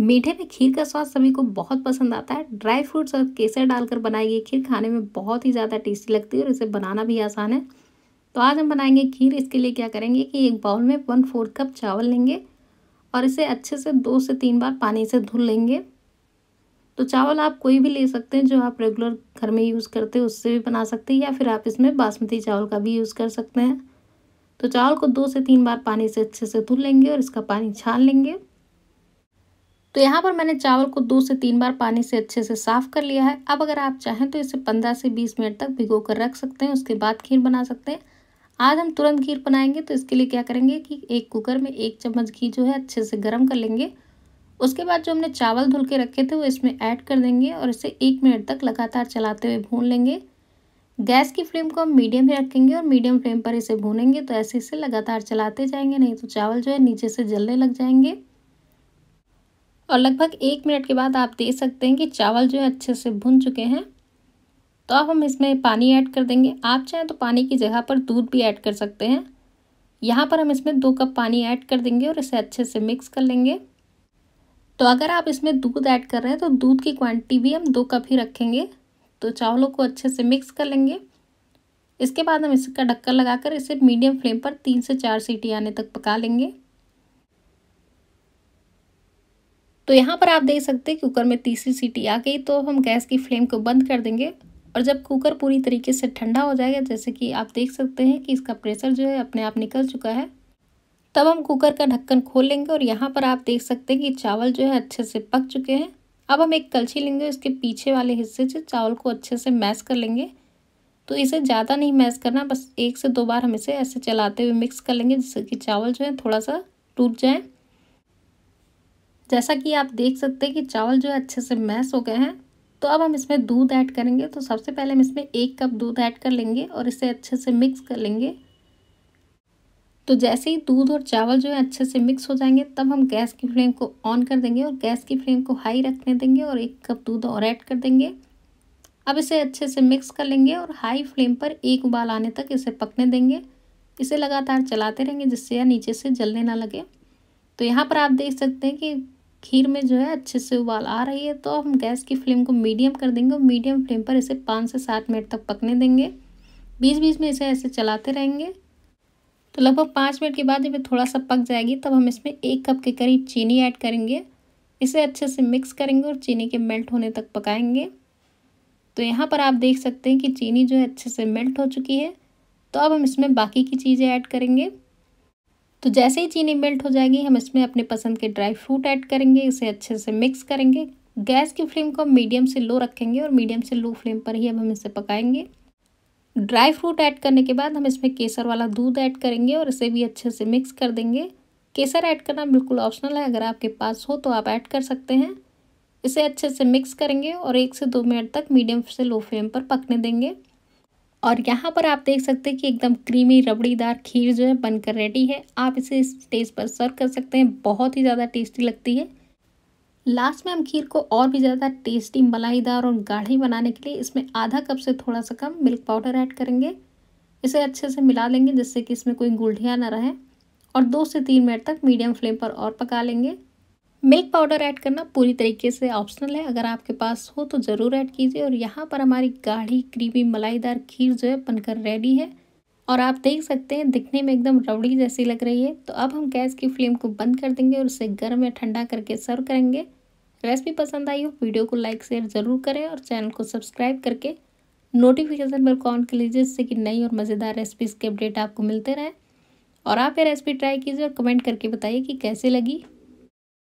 मीठे में खीर का स्वाद सभी को बहुत पसंद आता है ड्राई फ्रूट्स और केसर डालकर बनाई गई खीर खाने में बहुत ही ज़्यादा टेस्टी लगती है और इसे बनाना भी आसान है तो आज हम बनाएंगे खीर इसके लिए क्या करेंगे कि एक बाउल में वन फोर्थ कप चावल लेंगे और इसे अच्छे से दो से तीन बार पानी से धुल लेंगे तो चावल आप कोई भी ले सकते हैं जो आप रेगुलर घर में यूज़ करते हैं उससे भी बना सकते हैं या फिर आप इसमें बासमती चावल का भी यूज़ कर सकते हैं तो चावल को दो से तीन बार पानी से अच्छे से धुल लेंगे और इसका पानी छान लेंगे तो यहाँ पर मैंने चावल को दो से तीन बार पानी से अच्छे से साफ़ कर लिया है अब अगर आप चाहें तो इसे पंद्रह से बीस मिनट तक भिगो कर रख सकते हैं उसके बाद खीर बना सकते हैं आज हम तुरंत खीर बनाएंगे तो इसके लिए क्या करेंगे कि एक कुकर में एक चम्मच घी जो है अच्छे से गर्म कर लेंगे उसके बाद जो हमने चावल धुल के रखे थे वो इसमें ऐड कर देंगे और इसे एक मिनट तक लगातार चलाते हुए भून लेंगे गैस की फ्लेम को हम मीडियम ही रखेंगे और मीडियम फ्लेम पर इसे भूनेंगे तो ऐसे इसे लगातार चलाते जाएंगे नहीं तो चावल जो है नीचे से जलने लग जाएंगे और लगभग एक मिनट के बाद आप देख सकते हैं कि चावल जो है अच्छे से भुन चुके हैं तो अब हम इसमें पानी ऐड कर देंगे आप चाहें तो पानी की जगह पर दूध भी ऐड कर सकते हैं यहाँ पर हम इसमें दो कप पानी ऐड कर देंगे और इसे अच्छे से मिक्स कर लेंगे तो अगर आप इसमें दूध ऐड कर रहे हैं तो दूध की क्वांटिटी भी हम दो कप ही रखेंगे तो चावलों को अच्छे से मिक्स कर लेंगे इसके बाद हम इसका ढक्कन लगाकर इसे मीडियम फ्लेम पर तीन से चार सीटी आने तक पका लेंगे तो यहाँ पर आप देख सकते हैं कुकर में तीसरी सीटी आ गई तो हम गैस की फ्लेम को बंद कर देंगे और जब कुकर पूरी तरीके से ठंडा हो जाएगा जैसे कि आप देख सकते हैं कि इसका प्रेशर जो है अपने आप निकल चुका है तब हम कुकर का ढक्कन खोल लेंगे और यहाँ पर आप देख सकते हैं कि चावल जो है अच्छे से पक चुके हैं अब हम एक कलछी लेंगे इसके पीछे वाले हिस्से से चावल को अच्छे से मैश कर लेंगे तो इसे ज़्यादा नहीं मैश करना बस एक से दो बार हम इसे ऐसे चलाते हुए मिक्स कर लेंगे जिससे कि चावल जो है थोड़ा सा टूट जाए जैसा कि आप देख सकते हैं कि चावल जो है अच्छे से मैस हो गए हैं तो अब हम इसमें दूध ऐड करेंगे तो सबसे पहले हम इसमें एक कप दूध ऐड कर लेंगे और इसे अच्छे से मिक्स कर लेंगे तो जैसे ही दूध और चावल जो है अच्छे से मिक्स हो जाएंगे तब हम गैस की फ्लेम को ऑन कर देंगे और गैस की फ्लेम को हाई रखने देंगे और एक कप दूध और ऐड कर देंगे अब इसे अच्छे से मिक्स कर लेंगे और हाई फ्लेम पर एक उबाल आने तक इसे पकने देंगे इसे लगातार चलाते रहेंगे जिससे यह नीचे से जलने ना लगे तो यहाँ पर आप देख सकते हैं कि खीर में जो है अच्छे से उबाल आ रही है तो हम गैस की फ्लेम को मीडियम कर देंगे और मीडियम फ्लेम पर इसे पाँच से सात मिनट तक पकने देंगे बीच बीच में इसे ऐसे चलाते रहेंगे तो लगभग पाँच मिनट के बाद जब ये थोड़ा सा पक जाएगी तब हम इसमें एक कप के करीब चीनी ऐड करेंगे इसे अच्छे से मिक्स करेंगे और चीनी के मेल्ट होने तक पकाएंगे तो यहाँ पर आप देख सकते हैं कि चीनी जो है अच्छे से मेल्ट हो चुकी है तो अब हम इसमें बाकी की चीज़ें ऐड करेंगे तो जैसे ही चीनी मेल्ट हो जाएगी हम इसमें अपने पसंद के ड्राई फ्रूट ऐड करेंगे इसे अच्छे से मिक्स करेंगे गैस की फ्लेम को मीडियम से लो रखेंगे और मीडियम से लो फ्लेम पर ही अब हम इसे पकाएंगे ड्राई फ्रूट ऐड करने के बाद हम इसमें केसर वाला दूध ऐड करेंगे और इसे भी अच्छे से मिक्स कर देंगे केसर ऐड करना बिल्कुल ऑप्शनल है अगर आपके पास हो तो आप ऐड कर सकते हैं इसे अच्छे से मिक्स करेंगे और एक से दो मिनट तक मीडियम से लो फ्लेम पर पकने देंगे और यहाँ पर आप देख सकते हैं कि एकदम क्रीमी रबड़ीदार खीर जो है बनकर रेडी है आप इसे स्टेज पर सर्व कर सकते हैं बहुत ही ज़्यादा टेस्टी लगती है लास्ट में हम खीर को और भी ज़्यादा टेस्टी मलाईदार और गाढ़ी बनाने के लिए इसमें आधा कप से थोड़ा सा कम मिल्क पाउडर ऐड करेंगे इसे अच्छे से मिला लेंगे जिससे कि इसमें कोई गुलढिया ना रहे और दो से तीन मिनट तक मीडियम फ्लेम पर और पका लेंगे मिल्क पाउडर ऐड करना पूरी तरीके से ऑप्शनल है अगर आपके पास हो तो ज़रूर ऐड कीजिए और यहाँ पर हमारी गाढ़ी क्रीमी मलाईदार खीर जो है बनकर रेडी है और आप देख सकते हैं दिखने में एकदम रबड़ी जैसी लग रही है तो अब हम गैस की फ्लेम को बंद कर देंगे और उसे गर्म या ठंडा करके सर्व करेंगे रेसिपी पसंद आई हो वीडियो को लाइक शेयर ज़रूर करें और चैनल को सब्सक्राइब करके नोटिफिकेशन बेल को ऑन कर लीजिए जिससे कि नई और मज़ेदार रेसिपीज़ के अपडेट आपको मिलते रहें और आप ये रेसिपी ट्राई कीजिए और कमेंट करके बताइए कि कैसे लगी